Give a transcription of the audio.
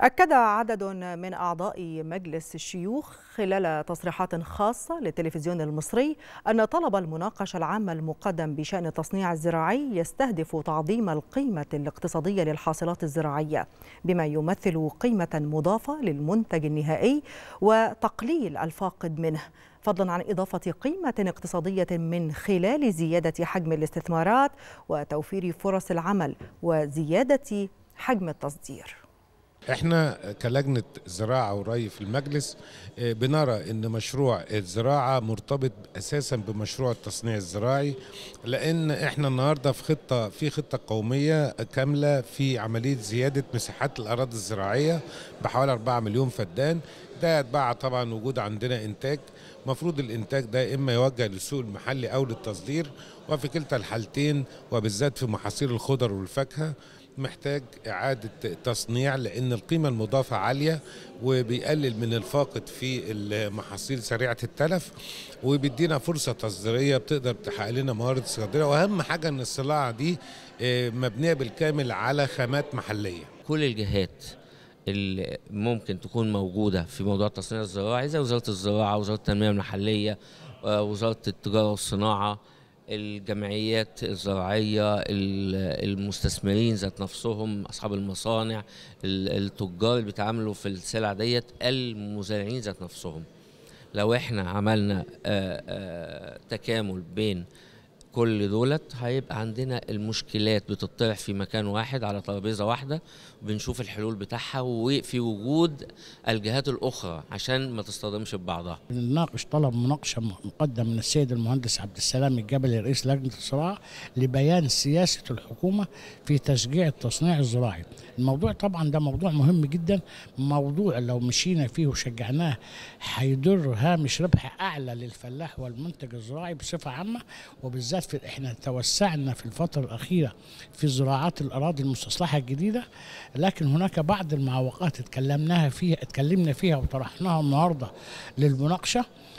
أكد عدد من أعضاء مجلس الشيوخ خلال تصريحات خاصة للتلفزيون المصري أن طلب المناقشة العامة المقدم بشأن التصنيع الزراعي يستهدف تعظيم القيمة الاقتصادية للحاصلات الزراعية بما يمثل قيمة مضافة للمنتج النهائي وتقليل الفاقد منه فضلا عن إضافة قيمة اقتصادية من خلال زيادة حجم الاستثمارات وتوفير فرص العمل وزيادة حجم التصدير احنا كلجنه زراعه وري في المجلس آه، بنرى ان مشروع الزراعه مرتبط اساسا بمشروع التصنيع الزراعي لان احنا النهارده في خطه في خطه قوميه كامله في عمليه زياده مساحات الاراضي الزراعيه بحوالي 4 مليون فدان ده يتبع طبعا وجود عندنا انتاج مفروض الانتاج ده اما يوجه للسوق المحلي او للتصدير وفي كلتا الحالتين وبالذات في محاصيل الخضر والفاكهه محتاج إعادة تصنيع لأن القيمة المضافة عالية وبيقلل من الفاقد في المحاصيل سريعة التلف وبيدينا فرصة تصديرية بتقدر تحقق لنا موارد صادرة وأهم حاجة أن الصناعة دي آه، مبنية بالكامل على خامات محلية كل الجهات اللي ممكن تكون موجوده في موضوع التصنيع الزراعي زي وزاره الزراعه وزاره التنميه المحليه آه، وزاره التجاره والصناعه الجمعيات الزراعية المستثمرين ذات نفسهم أصحاب المصانع التجار اللي بيتعاملوا في السلع ديت المزارعين ذات نفسهم لو احنا عملنا آه، آه، تكامل بين كل دولت هيبقى عندنا المشكلات بتطرح في مكان واحد على ترابيزه واحده بنشوف الحلول بتاعها وفي وجود الجهات الاخرى عشان ما تصطدمش ببعضها. بنناقش طلب مناقشه مقدم من السيد المهندس عبد السلام الجبلي رئيس لجنه الزراعه لبيان سياسه الحكومه في تشجيع التصنيع الزراعي. الموضوع طبعا ده موضوع مهم جدا موضوع لو مشينا فيه وشجعناه هيضر هامش ربح اعلى للفلاح والمنتج الزراعي بصفه عامه وبالذات في احنا توسعنا في الفتره الاخيره في زراعات الاراضي المستصلحه الجديده لكن هناك بعض المعوقات اتكلمناها فيها اتكلمنا فيها وطرحناها النهارده للمناقشه